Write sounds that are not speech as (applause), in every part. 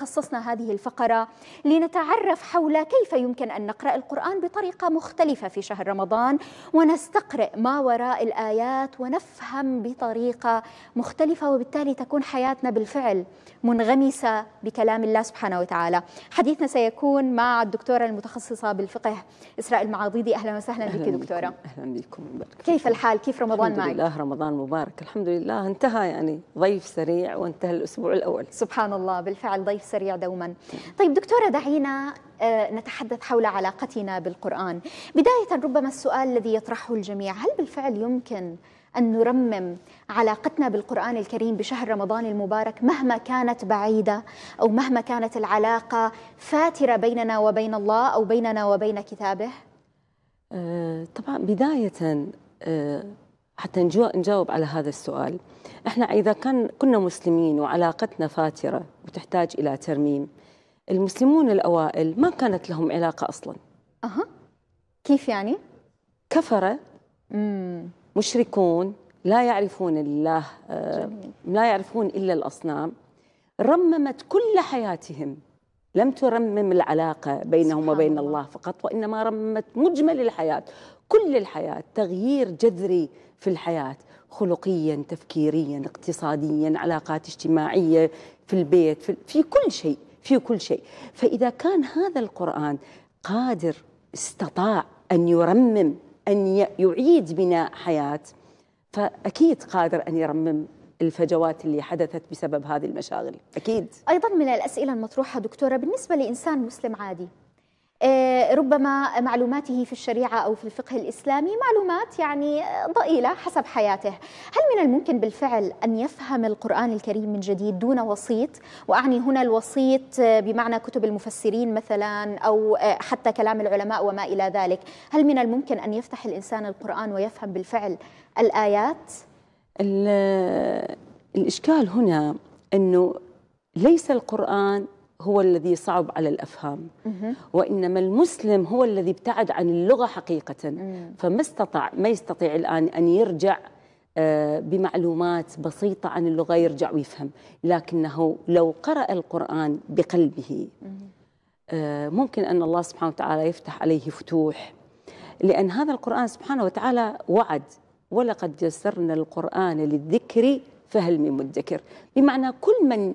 خصصنا هذه الفقرة لنتعرف حول كيف يمكن أن نقرأ القرآن بطريقة مختلفة في شهر رمضان ونستقرئ ما وراء الآيات ونفهم بطريقة مختلفة وبالتالي تكون حياتنا بالفعل منغمسة بكلام الله سبحانه وتعالى حديثنا سيكون مع الدكتورة المتخصصة بالفقه إسراء المعاضيدي أهلا وسهلا أهلا بك دكتورة أهلا بكم كيف الحال كيف رمضان الحمد معك؟ الحمد لله رمضان مبارك الحمد لله انتهى يعني ضيف سريع وانتهى الأسبوع الأول سبحان الله بالفعل ضيف السريع دوما طيب دكتورة دعينا آه، نتحدث حول علاقتنا بالقرآن بداية ربما السؤال الذي يطرحه الجميع هل بالفعل يمكن أن نرمم علاقتنا بالقرآن الكريم بشهر رمضان المبارك مهما كانت بعيدة أو مهما كانت العلاقة فاترة بيننا وبين الله أو بيننا وبين كتابه؟ آه، طبعا بداية آه، حتى نجاوب على هذا السؤال احنا اذا كان كنا مسلمين وعلاقتنا فاتره وتحتاج الى ترميم المسلمون الاوائل ما كانت لهم علاقه اصلا اها كيف يعني كفره مم. مشركون لا يعرفون الله آه، جميل. لا يعرفون الا الاصنام رممت كل حياتهم لم ترمم العلاقه بينهم وبين الله. الله فقط وانما رممت مجمل الحياه كل الحياه تغيير جذري في الحياة خلقيا تفكيريا اقتصاديا علاقات اجتماعية في البيت في, في كل شيء في كل شيء فإذا كان هذا القرآن قادر استطاع أن يرمم أن يعيد بناء حياة فأكيد قادر أن يرمم الفجوات اللي حدثت بسبب هذه المشاغل أكيد أيضا من الأسئلة المطروحة دكتورة بالنسبة لإنسان مسلم عادي آه، ربما معلوماته في الشريعة أو في الفقه الإسلامي معلومات يعني آه، ضئيلة حسب حياته هل من الممكن بالفعل أن يفهم القرآن الكريم من جديد دون وسيط وأعني هنا الوسيط آه، بمعنى كتب المفسرين مثلا أو حتى كلام العلماء وما إلى ذلك هل من الممكن أن يفتح الإنسان القرآن ويفهم بالفعل الآيات؟ الإشكال هنا أنه ليس القرآن هو الذي صعب على الافهام وانما المسلم هو الذي ابتعد عن اللغه حقيقه فما استطاع ما يستطيع الان ان يرجع آه، بمعلومات بسيطه عن اللغه يرجع ويفهم لكنه لو قرأ القرآن بقلبه آه، ممكن ان الله سبحانه وتعالى يفتح عليه فتوح لان هذا القرآن سبحانه وتعالى وعد ولقد يسرنا القرآن للذكر فهل من مدكر بمعنى كل من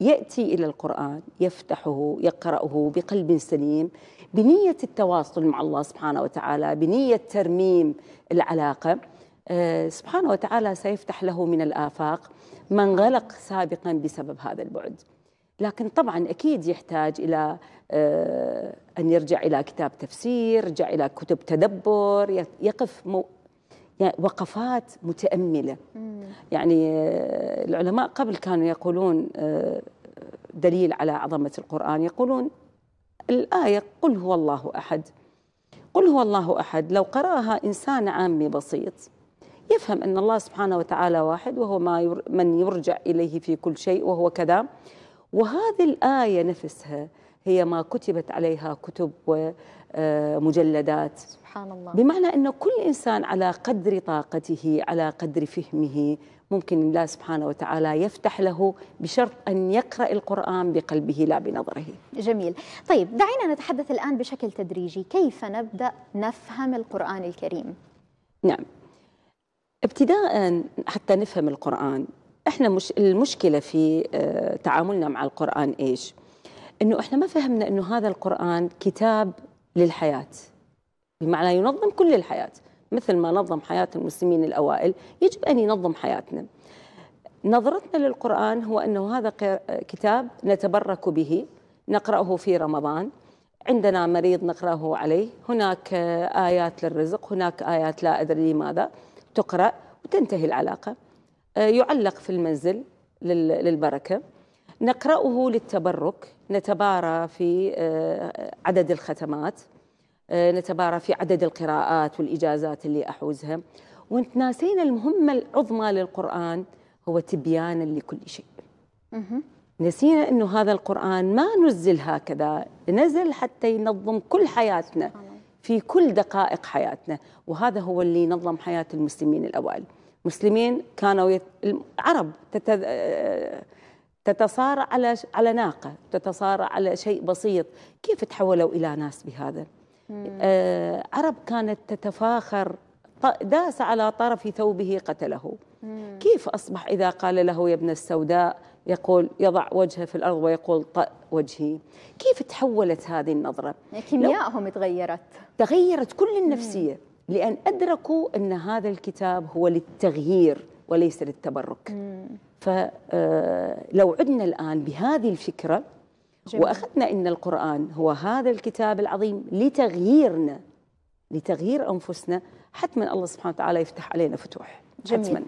ياتي الى القران يفتحه يقراه بقلب سليم بنيه التواصل مع الله سبحانه وتعالى بنيه ترميم العلاقه آه، سبحانه وتعالى سيفتح له من الافاق ما انغلق سابقا بسبب هذا البعد لكن طبعا اكيد يحتاج الى آه، ان يرجع الى كتاب تفسير يرجع الى كتب تدبر يقف مو يعني وقفات متامله يعني آه، العلماء قبل كانوا يقولون آه، دليل على عظمة القرآن يقولون الآية قل هو الله أحد قل هو الله أحد لو قرأها إنسان عامي بسيط يفهم أن الله سبحانه وتعالى واحد وهو ما ير من يرجع إليه في كل شيء وهو كذا وهذه الآية نفسها هي ما كتبت عليها كتب آه، مجلدات سبحان الله بمعنى أن كل إنسان على قدر طاقته على قدر فهمه ممكن الله سبحانه وتعالى يفتح له بشرط أن يقرأ القرآن بقلبه لا بنظره جميل طيب دعينا نتحدث الآن بشكل تدريجي كيف نبدأ نفهم القرآن الكريم نعم ابتداء حتى نفهم القرآن احنا مش المشكله في آه، تعاملنا مع القران ايش؟ انه احنا ما فهمنا انه هذا القران كتاب للحياة بمعنى ينظم كل الحياة مثل ما نظم حياة المسلمين الأوائل يجب أن ينظم حياتنا نظرتنا للقرآن هو أنه هذا كتاب نتبرك به نقرأه في رمضان عندنا مريض نقرأه عليه هناك آيات للرزق هناك آيات لا أدري لماذا تقرأ وتنتهي العلاقة آه، يعلق في المنزل للبركة نقرأه للتبرك نتبارى في آه، عدد الختمات آه، نتبارى في عدد القراءات والإجازات اللي أحوزها ونتناسينا المهمة العظمى للقرآن هو تبيانا لكل شيء نسينا أنه هذا القرآن ما نزل هكذا نزل حتى ينظم كل حياتنا في كل دقائق حياتنا وهذا هو اللي نظم حياة المسلمين الأوائل مسلمين كانوا يت... العرب تتذ... آه، تتصارع على على ناقه تتصارع على شيء بسيط كيف تحولوا الى ناس بهذا آه عرب كانت تتفاخر داس على طرف ثوبه قتله مم. كيف أصبح إذا قال له يا ابن السوداء يقول يضع وجهه في الأرض ويقول طأ وجهي كيف تحولت هذه النظرة يعني كيميائهم تغيرت تغيرت كل النفسية مم. لأن أدركوا أن هذا الكتاب هو للتغيير وليس للتبرك مم. فلو آه، عدنا الآن بهذه الفكرة وأخذنا أن القرآن هو هذا الكتاب العظيم لتغييرنا لتغيير أنفسنا حتما الله سبحانه وتعالى يفتح علينا فتوح جميل. حتما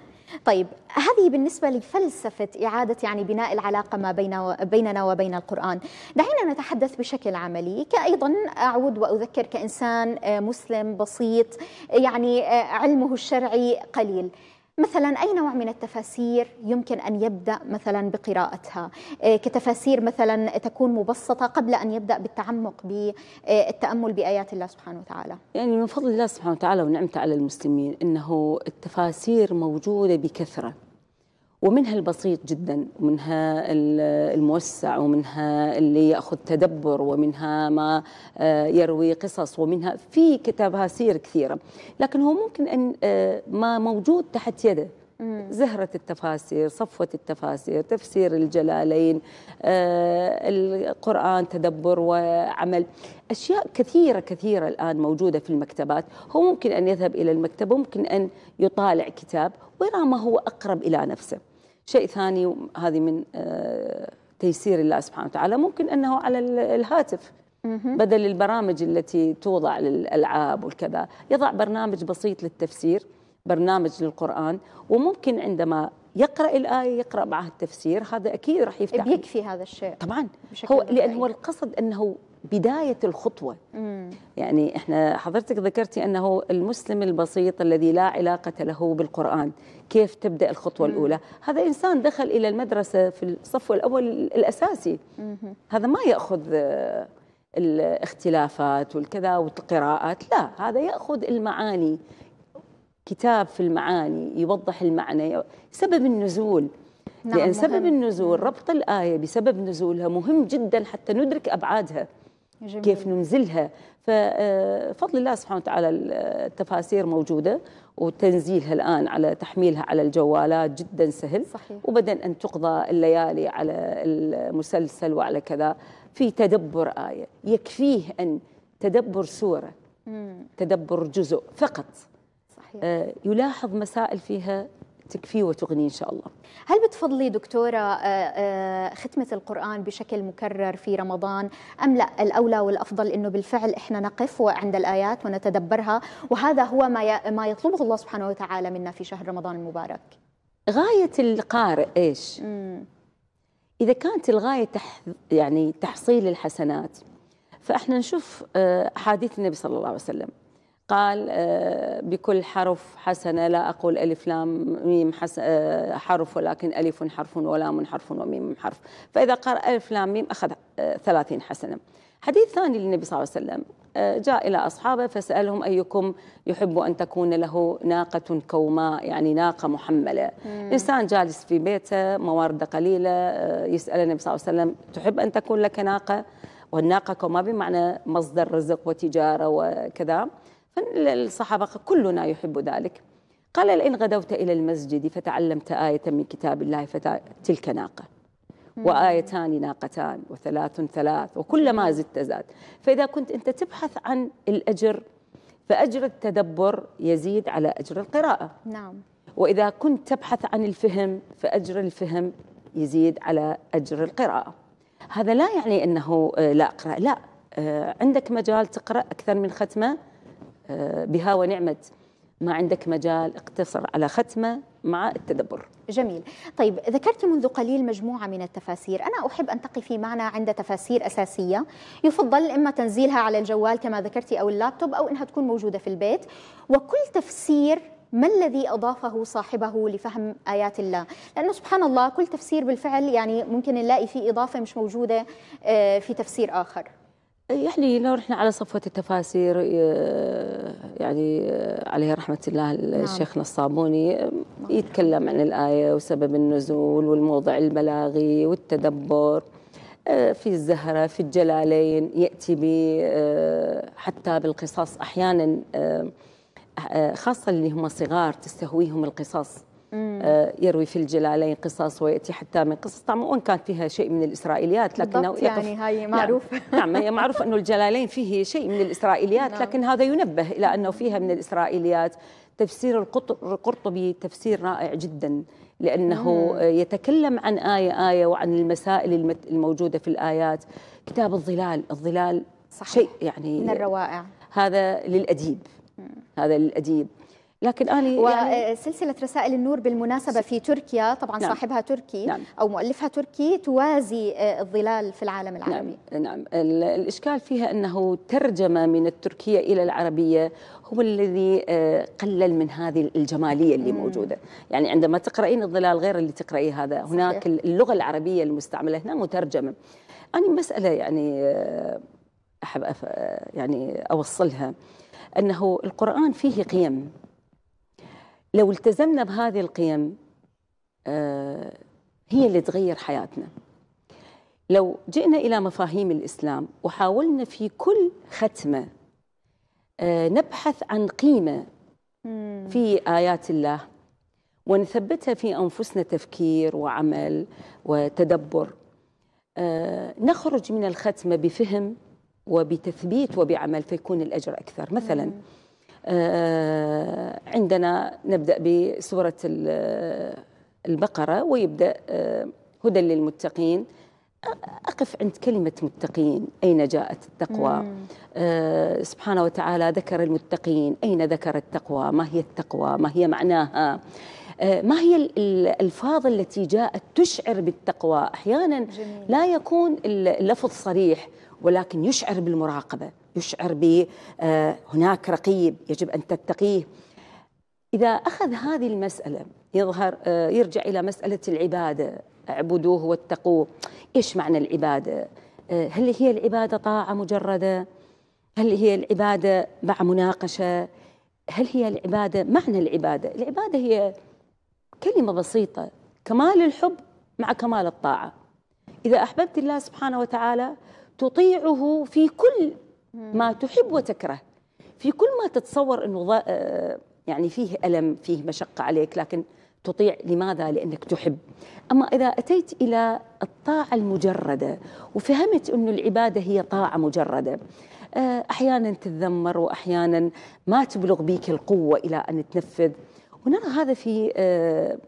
طيب هذه بالنسبة لفلسفة إعادة يعني بناء العلاقة ما بين بيننا وبين القرآن دعينا نتحدث بشكل عملي كأيضا أعود وأذكر كإنسان آه، مسلم بسيط يعني آه، علمه الشرعي قليل مثلا أي نوع من التفاسير يمكن أن يبدأ مثلا بقراءتها إيه، كتفاسير مثلا تكون مبسطة قبل أن يبدأ بالتعمق بالتأمل بآيات الله سبحانه وتعالى يعني من فضل الله سبحانه وتعالى ونعمته على المسلمين أنه التفاسير موجودة بكثرة ومنها البسيط جدا ومنها الموسع ومنها اللي ياخذ تدبر ومنها ما آه، يروي قصص ومنها في تفاسير كثيره لكن هو ممكن ان آه، ما موجود تحت يده زهرة التفاسير صفوة التفاسير تفسير الجلالين آه، القرآن تدبر وعمل أشياء كثيرة كثيرة الآن موجودة في المكتبات هو ممكن أن يذهب إلى المكتبة ممكن أن يطالع كتاب ويرى ما هو أقرب إلى نفسه شيء ثاني هذه من آه، تيسير الله سبحانه وتعالى ممكن أنه على الهاتف بدل البرامج التي توضع للألعاب والكذا يضع برنامج بسيط للتفسير برنامج للقرآن وممكن عندما يقرأ الآية يقرأ معها التفسير هذا أكيد راح يفتح بيكفي هذا الشيء طبعا هو لأن هو القصد أنه بداية الخطوة مم. يعني إحنا حضرتك ذكرتي أنه المسلم البسيط الذي لا علاقة له بالقرآن كيف تبدأ الخطوة مم. الأولى هذا إنسان دخل إلى المدرسة في الصف الأول الأساسي مم. هذا ما يأخذ آه، الاختلافات والكذا والقراءات لا هذا يأخذ المعاني كتاب في المعاني يوضح المعنى سبب النزول نعم لأن مهم. سبب النزول ربط الآية بسبب نزولها مهم جدا حتى ندرك أبعادها جميل. كيف ننزلها ففضل آه، الله سبحانه وتعالى آه، التفاسير موجودة وتنزيلها الآن على تحميلها على الجوالات جدا سهل صحيح. وبدل أن تقضى الليالي على المسلسل وعلى كذا في تدبر آية يكفيه أن تدبر سورة مم. تدبر جزء فقط صحيح. آه يلاحظ مسائل فيها تكفيه وتغنيه إن شاء الله هل بتفضلي دكتورة آه، آه، ختمة القرآن بشكل مكرر في رمضان أم لا الأولى والأفضل أنه بالفعل إحنا نقف عند الآيات ونتدبرها وهذا هو ما ما يطلبه الله سبحانه وتعالى منا في شهر رمضان المبارك غاية القارئ إيش؟ مم. إذا كانت الغاية تح يعني تحصيل الحسنات فإحنا نشوف آه، أحاديث النبي صلى الله عليه وسلم قال آه، بكل حرف حسنة لا أقول ألف لام ميم آه، حرف ولكن ألف حرف ولام حرف وميم حرف فإذا قرأ ألف لام ميم أخذ آه، ثلاثين حسنة حديث ثاني للنبي صلى الله عليه وسلم جاء إلى أصحابه فسألهم أيكم يحب أن تكون له ناقة كوماء يعني ناقة محملة مم. إنسان جالس في بيته مواردة قليلة يسأل النبي صلى الله عليه وسلم تحب أن تكون لك ناقة والناقة كوماء بمعنى مصدر رزق وتجارة وكذا فالصحابة كلنا يحب ذلك قال ان غدوت إلى المسجد فتعلمت آية من كتاب الله فتلك ناقة وآيتان ناقتان وثلاث ثلاث وكلما زدت زاد فإذا كنت أنت تبحث عن الأجر فأجر التدبر يزيد على أجر القراءة نعم وإذا كنت تبحث عن الفهم فأجر الفهم يزيد على أجر القراءة هذا لا يعني أنه آه، لا أقرأ لا آه، عندك مجال تقرأ أكثر من ختمة بها ونعمت ما عندك مجال اقتصر على ختمه مع التدبر جميل طيب ذكرت منذ قليل مجموعة من التفاسير أنا أحب أنتقي في معنى عند تفاسير أساسية يفضل إما تنزيلها على الجوال كما ذكرتي أو اللابتوب أو أنها تكون موجودة في البيت وكل تفسير ما الذي أضافه صاحبه لفهم آيات الله لأنه سبحان الله كل تفسير بالفعل يعني ممكن نلاقي فيه إضافة مش موجودة آه، في تفسير آخر يعني لو رحنا على صفوة التفاسير يعني عليه رحمة الله نعم. الشيخ نصابوني يتكلم عن الآية وسبب النزول والموضع البلاغي والتدبر آه، في الزهرة في الجلالين يأتي ب آه، حتى بالقصص أحيانا آه، خاصة اللي هم صغار تستهويهم القصص آه، يروي في الجلالين قصص ويأتي حتى من قصص طبعا وإن كان فيها شيء من الإسرائيليات لكنه يعني هاي نعم، معروفة (laughs) نعم, هي معروف أنه الجلالين فيه شيء من الإسرائيليات نعم. لكن هذا ينبه إلى أنه فيها من الإسرائيليات تفسير القرطبي تفسير رائع جدا لأنه يتكلم عن آية آية وعن المسائل الموجودة في الآيات كتاب الظلال الظلال صحيح. شيء يعني من الروائع هذا للأديب هذا للأديب لكن أنا وسلسلة يعني آه، رسائل النور بالمناسبة في تركيا طبعا نعم صاحبها تركي نعم أو مؤلفها تركي توازي آه، الظلال في العالم نعم، العربي نعم, نعم الإشكال فيها أنه ترجمة من التركية إلى العربية هو الذي آه، قلل من هذه الجمالية اللي موجودة يعني عندما تقرأين الظلال غير اللي تقرأي هذا هناك اللغة العربية المستعملة هنا مترجمة أنا مسألة يعني أحب يعني أوصلها أنه القرآن فيه قيم لو التزمنا بهذه القيم آه، هي اللي تغير حياتنا لو جئنا إلى مفاهيم الإسلام وحاولنا في كل ختمة آه، نبحث عن قيمة في آيات الله ونثبتها في أنفسنا تفكير وعمل وتدبر آه، نخرج من الختمة بفهم وبتثبيت وبعمل فيكون الأجر أكثر مثلا آه، عندنا نبدأ بسورة آه، البقرة ويبدأ آه، هدى للمتقين أقف عند كلمة متقين أين جاءت التقوى آه سبحانه وتعالى ذكر المتقين أين ذكر التقوى ما هي التقوى ما هي معناها ما هي الألفاظ التي جاءت تشعر بالتقوى أحيانا جميل. لا يكون اللفظ صريح ولكن يشعر بالمراقبة يشعر ب آه، هناك رقيب يجب أن تتقيه إذا أخذ هذه المسألة يظهر آه، يرجع إلى مسألة العبادة اعبدوه واتقوه إيش معنى العبادة آه، هل هي العبادة طاعة مجردة هل هي العبادة مع مناقشة هل هي العبادة معنى العبادة العبادة هي كلمة بسيطة كمال الحب مع كمال الطاعة إذا أحببت الله سبحانه وتعالى تطيعه في كل ما تحب وتكره في كل ما تتصور انه آه، يعني فيه الم فيه مشقه عليك لكن تطيع لماذا لانك تحب اما اذا اتيت الى الطاعه المجرده وفهمت انه العباده هي طاعه مجرده آه، احيانا تتذمر واحيانا ما تبلغ بك القوه الى ان تنفذ ونرى هذا في آه،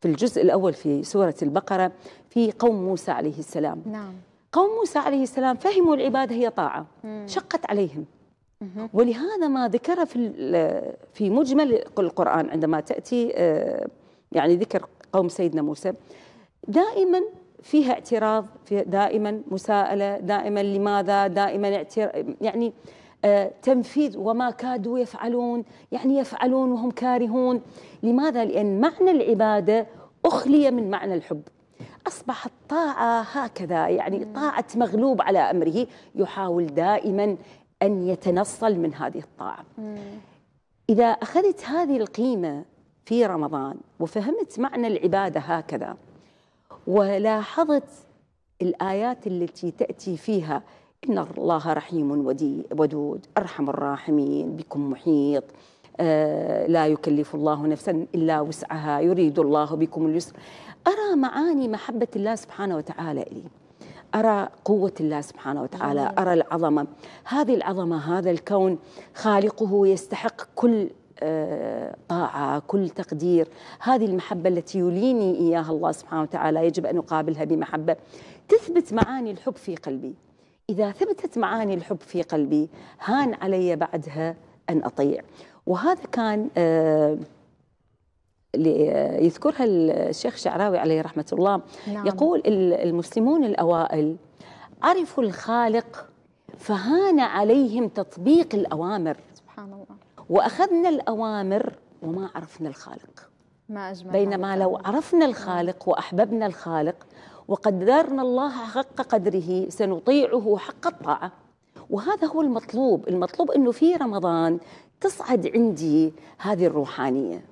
في الجزء الاول في سوره البقره في قوم موسى عليه السلام نعم قوم موسى عليه السلام فهموا العبادة هي طاعة شقت عليهم ولهذا ما ذكر في في مجمل القرآن عندما تأتي آه، يعني ذكر قوم سيدنا موسى دائما فيها اعتراض دائما مساءلة دائما لماذا دائما اعتراض يعني آه، تنفيذ وما كادوا يفعلون يعني يفعلون وهم كارهون لماذا؟ لأن معنى العبادة أخلي من معنى الحب أصبحت طاعة هكذا يعني طاعة مغلوب على أمره يحاول دائما أن يتنصل من هذه الطاعة إذا أخذت هذه القيمة في رمضان وفهمت معنى العبادة هكذا ولاحظت الآيات التي تأتي فيها إن الله رحيم ودود أرحم الراحمين بكم محيط آه، لا يكلف الله نفسا إلا وسعها يريد الله بكم اليسر أرى معاني محبة الله سبحانه وتعالى لي أرى قوة الله سبحانه وتعالى جميل. أرى العظمة هذه العظمة هذا الكون خالقه يستحق كل آه، طاعة كل تقدير هذه المحبة التي يليني إياها الله سبحانه وتعالى يجب أن أقابلها بمحبة تثبت معاني الحب في قلبي إذا ثبتت معاني الحب في قلبي هان علي بعدها أن أطيع وهذا كان آه يذكرها الشيخ شعراوي عليه رحمة الله نعم. يقول المسلمون الأوائل عرفوا الخالق فهان عليهم تطبيق الأوامر سبحان الله وأخذنا الأوامر وما عرفنا الخالق ما أجمل بينما لو عرفنا نعم. الخالق وأحببنا الخالق وقدرنا الله حق قدره سنطيعه حق الطاعة وهذا هو المطلوب المطلوب أنه في رمضان تصعد عندي هذه الروحانية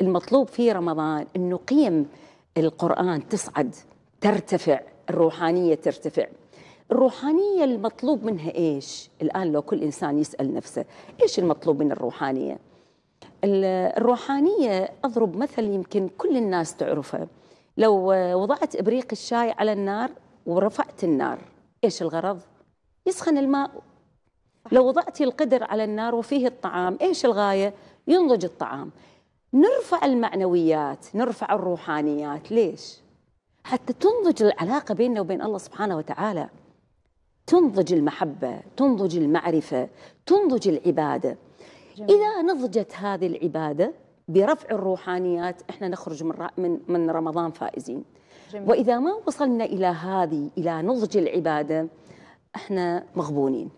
المطلوب في رمضان انه قيم القران تصعد ترتفع الروحانيه ترتفع الروحانيه المطلوب منها ايش الان لو كل انسان يسال نفسه ايش المطلوب من الروحانيه الروحانيه اضرب مثل يمكن كل الناس تعرفه لو وضعت ابريق الشاي على النار ورفعت النار ايش الغرض يسخن الماء لو وضعتي القدر على النار وفيه الطعام ايش الغايه ينضج الطعام نرفع المعنويات نرفع الروحانيات ليش حتى تنضج العلاقة بيننا وبين الله سبحانه وتعالى تنضج المحبة تنضج المعرفة تنضج العبادة جميل. إذا نضجت هذه العبادة برفع الروحانيات احنا نخرج من من من رمضان فائزين جميل. واذا ما وصلنا الى هذه الى نضج العباده احنا مغبونين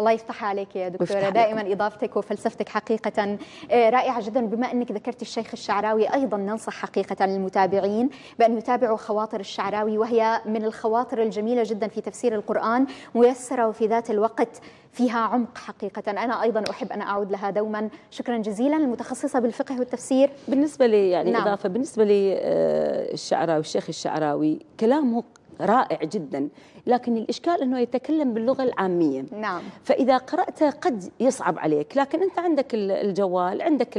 الله يفتح عليك يا دكتوره دائما اضافتك وفلسفتك حقيقه آه، رائعه جدا بما انك ذكرت الشيخ الشعراوي ايضا ننصح حقيقه المتابعين بان يتابعوا خواطر الشعراوي وهي من الخواطر الجميله جدا في تفسير القران ميسره وفي ذات الوقت فيها عمق حقيقة أنا أيضا أحب أن أعود لها دوما شكرا جزيلا المتخصصة بالفقه والتفسير بالنسبة لي يعني نعم. إضافة بالنسبة للشعراوي آه، الشيخ الشعراوي كلامه رائع جدا لكن الإشكال أنه يتكلم باللغة العامية نعم فإذا قرأته قد يصعب عليك لكن أنت عندك الجوال عندك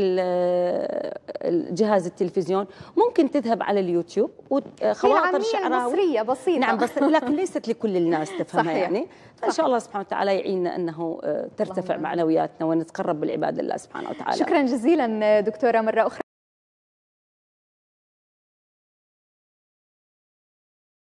جهاز التلفزيون ممكن تذهب على اليوتيوب وخواطر شعراوي مصرية بسيطة نعم بس لكن ليست لكل الناس تفهمها صحيح. يعني فإن شاء الله سبحانه وتعالى يعيننا أنه آه، ترتفع معنوياتنا ونتقرب بالعبادة لله سبحانه وتعالى شكرا جزيلا آه، دكتورة مرة أخرى